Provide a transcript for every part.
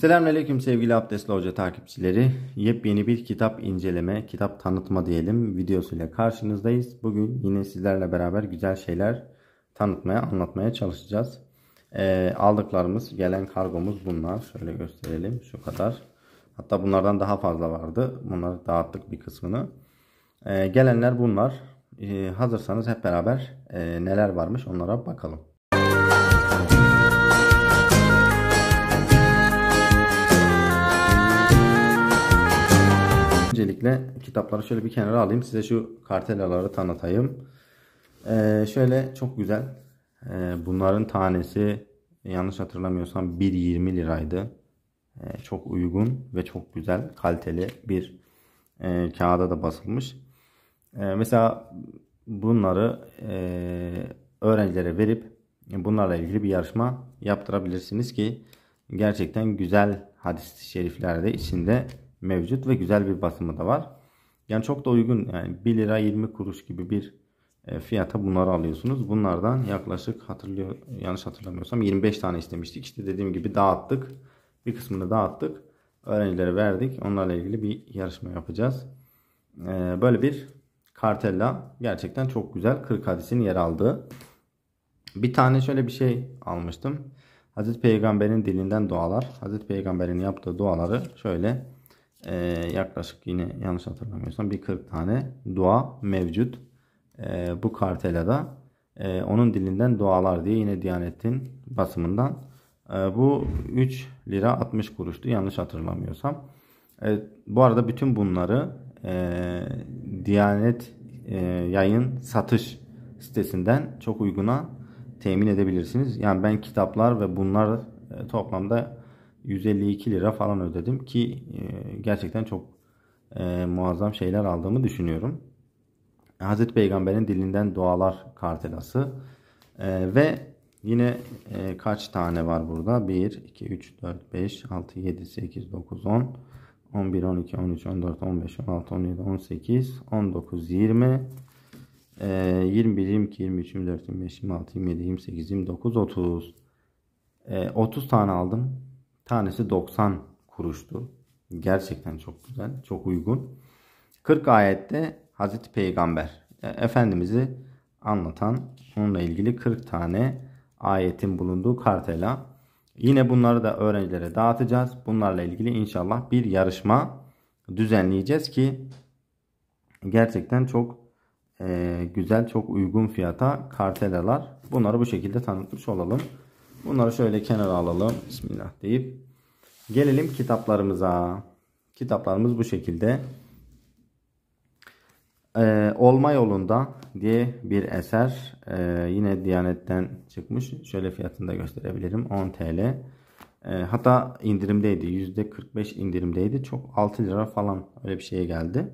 Selamünaleyküm sevgili Abdestli Hoca takipçileri. Yepyeni bir kitap inceleme, kitap tanıtma diyelim videosuyla karşınızdayız. Bugün yine sizlerle beraber güzel şeyler tanıtmaya, anlatmaya çalışacağız. E, aldıklarımız, gelen kargomuz bunlar. Şöyle gösterelim şu kadar. Hatta bunlardan daha fazla vardı. Bunları dağıttık bir kısmını. E, gelenler bunlar. E, hazırsanız hep beraber e, neler varmış onlara bakalım. Öncelikle kitapları şöyle bir kenara alayım. Size şu kartelaları tanıtayım. Ee, şöyle çok güzel. Ee, bunların tanesi yanlış hatırlamıyorsam 1.20 liraydı. Ee, çok uygun ve çok güzel kaliteli bir e, kağıda da basılmış. Ee, mesela bunları e, öğrencilere verip e, bunlarla ilgili bir yarışma yaptırabilirsiniz ki gerçekten güzel hadis-i şerifler de içinde mevcut ve güzel bir basımı da var. Yani çok da uygun yani 1 lira 20 kuruş gibi bir e, fiyata bunları alıyorsunuz. Bunlardan yaklaşık hatırlıyor yanlış hatırlamıyorsam 25 tane istemiştik. İşte dediğim gibi dağıttık. Bir kısmını dağıttık. Öğrencilere verdik. Onlarla ilgili bir yarışma yapacağız. E, böyle bir kartella gerçekten çok güzel 40 hadisin yer aldığı. Bir tane şöyle bir şey almıştım. Hazreti Peygamber'in dilinden dualar. Hazreti Peygamber'in yaptığı duaları şöyle e, yaklaşık yine yanlış hatırlamıyorsam bir 40 tane dua mevcut. E, bu kartela da e, onun dilinden dualar diye yine Diyanet'in basımından e, bu 3 lira 60 kuruştu yanlış hatırlamıyorsam. E, bu arada bütün bunları e, Diyanet e, yayın satış sitesinden çok uyguna temin edebilirsiniz. Yani ben kitaplar ve bunlar e, toplamda 152 lira falan ödedim ki e, gerçekten çok e, muazzam şeyler aldığımı düşünüyorum. Hazreti Peygamber'in dilinden dualar kartelası e, ve yine e, kaç tane var burada? 1, 2, 3, 4, 5, 6, 7, 8, 9, 10, 11, 12, 13, 14, 15, 16, 17, 18, 19, 20, e, 21, 22, 23, 24, 25, 26, 27, 28, 29, 30. E, 30 tane aldım. Tanesi 90 kuruştu. Gerçekten çok güzel, çok uygun. 40 ayette Hazreti Peygamber e, Efendimiz'i anlatan onunla ilgili 40 tane ayetin bulunduğu kartela. Yine bunları da öğrencilere dağıtacağız. Bunlarla ilgili inşallah bir yarışma düzenleyeceğiz ki gerçekten çok e, güzel, çok uygun fiyata kartelalar. Bunları bu şekilde tanıtmış olalım. Bunları şöyle kenara alalım. Bismillah deyip gelelim kitaplarımıza. Kitaplarımız bu şekilde. Ee, Olma Yolunda diye bir eser. Ee, yine Diyanet'ten çıkmış. Şöyle fiyatını da gösterebilirim. 10 TL. Ee, hatta indirimdeydi. %45 indirimdeydi. Çok 6 lira falan öyle bir şeye geldi.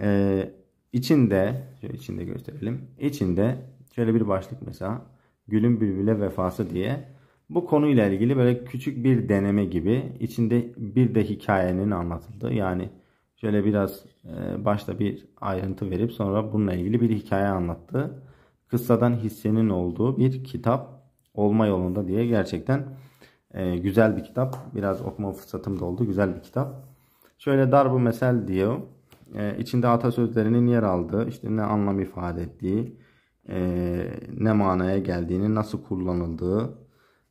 Ee, içinde, şöyle içinde gösterelim. İçinde şöyle bir başlık mesela Gülün Bülbül'e Vefası diye. Bu konuyla ilgili böyle küçük bir deneme gibi içinde bir de hikayenin anlatıldığı yani şöyle biraz e, başta bir ayrıntı verip sonra bununla ilgili bir hikaye anlattı. kıssadan hissenin olduğu bir kitap olma yolunda diye gerçekten e, güzel bir kitap. Biraz okuma fırsatım da oldu. Güzel bir kitap. Şöyle dar bu mesel diyor. E, içinde atasözlerinin yer aldığı, işte ne anlam ifade ettiği, e, ne manaya geldiğini, nasıl kullanıldığı,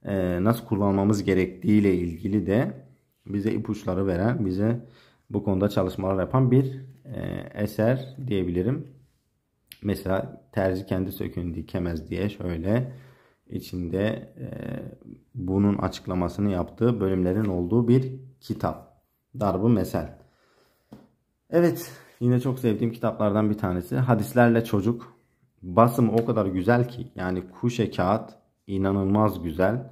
e, nasıl kullanmamız gerektiği ile ilgili de bize ipuçları veren, bize bu konuda çalışmalar yapan bir e, eser diyebilirim. Mesela terzi kendi söküğünü dikemez diye şöyle içinde e, bunun açıklamasını yaptığı bölümlerin olduğu bir kitap. Darbu Mesel. Evet yine çok sevdiğim kitaplardan bir tanesi. Hadislerle Çocuk basım o kadar güzel ki yani kuşe kağıt inanılmaz güzel.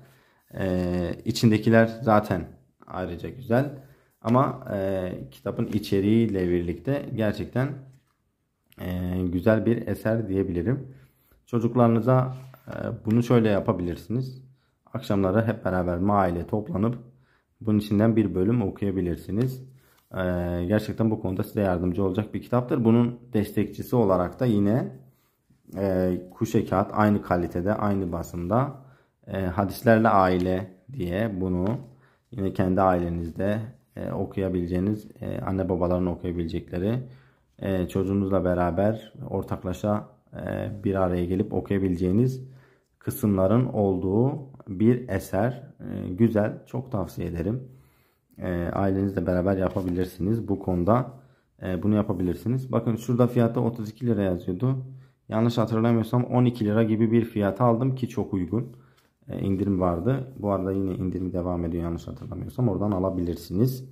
Ee, içindekiler zaten ayrıca güzel. Ama e, kitabın içeriğiyle birlikte gerçekten e, güzel bir eser diyebilirim. Çocuklarınıza e, bunu şöyle yapabilirsiniz. Akşamları hep beraber mahalle toplanıp bunun içinden bir bölüm okuyabilirsiniz. E, gerçekten bu konuda size yardımcı olacak bir kitaptır. Bunun destekçisi olarak da yine e, kuşe kağıt aynı kalitede aynı basında e, ee, hadislerle aile diye bunu yine kendi ailenizde e, okuyabileceğiniz e, anne babaların okuyabilecekleri e, çocuğunuzla beraber ortaklaşa e, bir araya gelip okuyabileceğiniz kısımların olduğu bir eser e, güzel çok tavsiye ederim e, ailenizle beraber yapabilirsiniz bu konuda e, bunu yapabilirsiniz bakın şurada fiyatı 32 lira yazıyordu yanlış hatırlamıyorsam 12 lira gibi bir fiyata aldım ki çok uygun. E, indirim vardı. Bu arada yine indirim devam ediyor yanlış hatırlamıyorsam. Oradan alabilirsiniz.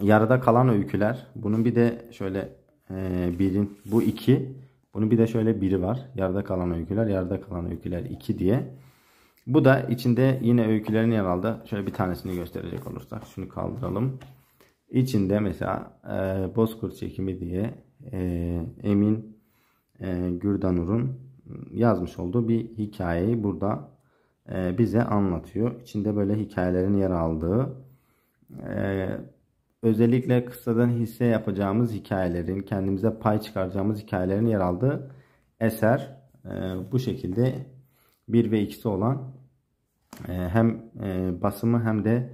Yarıda kalan öyküler. Bunun bir de şöyle e, birin bu iki. Bunun bir de şöyle biri var. Yarıda kalan öyküler, yarıda kalan öyküler 2 diye. Bu da içinde yine öykülerin yer aldı. Şöyle bir tanesini gösterecek olursak. Şunu kaldıralım. İçinde mesela e, Bozkurt çekimi diye e, Emin e, Gürdanur'un ıı, yazmış olduğu bir hikayeyi burada e, bize anlatıyor. İçinde böyle hikayelerin yer aldığı e, özellikle kıssadan hisse yapacağımız hikayelerin kendimize pay çıkaracağımız hikayelerin yer aldığı eser e, bu şekilde bir ve ikisi olan e, hem e, basımı hem de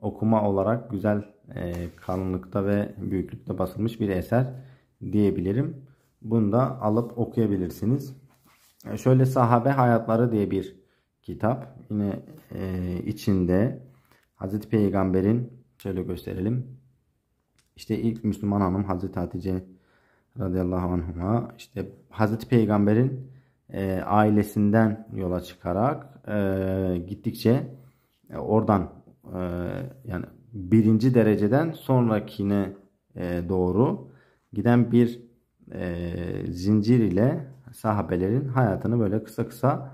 okuma olarak güzel e, kalınlıkta ve büyüklükte basılmış bir eser diyebilirim. Bunu da alıp okuyabilirsiniz. E, şöyle Sahabe Hayatları diye bir kitap. Yine e, içinde Hazreti Peygamber'in şöyle gösterelim. İşte ilk Müslüman hanım Hazreti Hatice radıyallahu anhuma işte Hazreti Peygamber'in e, ailesinden yola çıkarak e, gittikçe e, oradan e, yani birinci dereceden sonrakine e, doğru giden bir e, zincir ile sahabelerin hayatını böyle kısa kısa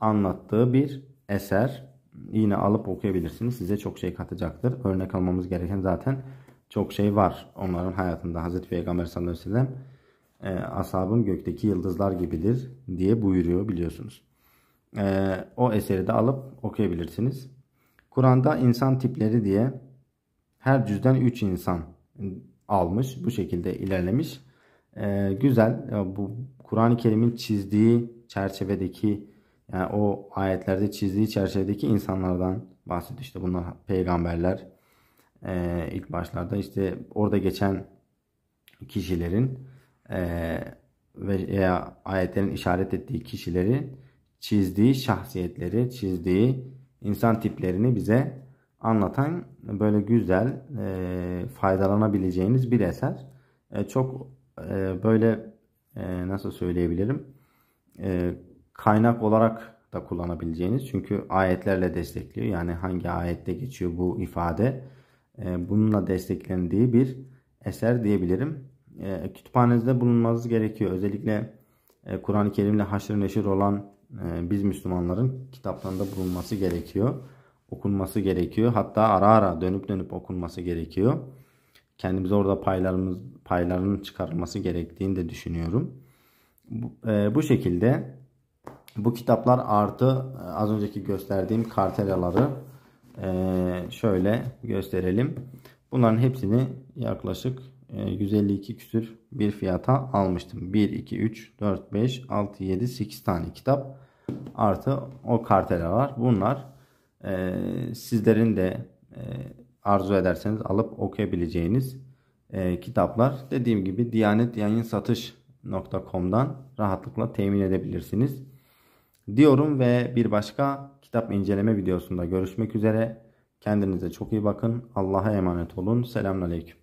anlattığı bir eser. Yine alıp okuyabilirsiniz. Size çok şey katacaktır. Örnek almamız gereken zaten çok şey var. Onların hayatında Hazreti Peygamber sallallahu aleyhi ve sellem e, asabım gökteki yıldızlar gibidir diye buyuruyor biliyorsunuz. E, o eseri de alıp okuyabilirsiniz. Kur'an'da insan tipleri diye her cüzden 3 insan almış. Bu şekilde ilerlemiş e, güzel e, bu Kur'an-ı Kerim'in çizdiği çerçevedeki yani o ayetlerde çizdiği çerçevedeki insanlardan bahsediyor. İşte bunlar peygamberler e, ilk başlarda işte orada geçen kişilerin e, veya ayetlerin işaret ettiği kişileri çizdiği şahsiyetleri, çizdiği insan tiplerini bize anlatan böyle güzel, e, faydalanabileceğiniz bir eser. E, çok e, böyle e, nasıl söyleyebilirim e, kaynak olarak da kullanabileceğiniz çünkü ayetlerle destekliyor. Yani hangi ayette geçiyor bu ifade e, bununla desteklendiği bir eser diyebilirim. E, kütüphanenizde bulunmanız gerekiyor. Özellikle e, Kur'an-ı Kerim'le haşır neşir olan e, biz Müslümanların kitaplarında bulunması gerekiyor. Okunması gerekiyor. Hatta ara ara dönüp dönüp okunması gerekiyor. Kendimize orada paylarımız, paylarının çıkarılması gerektiğini de düşünüyorum. Bu, e, bu şekilde bu kitaplar artı e, az önceki gösterdiğim kartelaları e, şöyle gösterelim. Bunların hepsini yaklaşık 152 e, küsür bir fiyata almıştım. 1, 2, 3, 4, 5, 6, 7, 8 tane kitap artı o kartelalar. Bunlar e, sizlerin de e, arzu ederseniz alıp okuyabileceğiniz e, kitaplar dediğim gibi Diyanet Yayın Satış.com'dan rahatlıkla temin edebilirsiniz. Diyorum ve bir başka kitap inceleme videosunda görüşmek üzere. Kendinize çok iyi bakın. Allah'a emanet olun. Selamünaleyküm.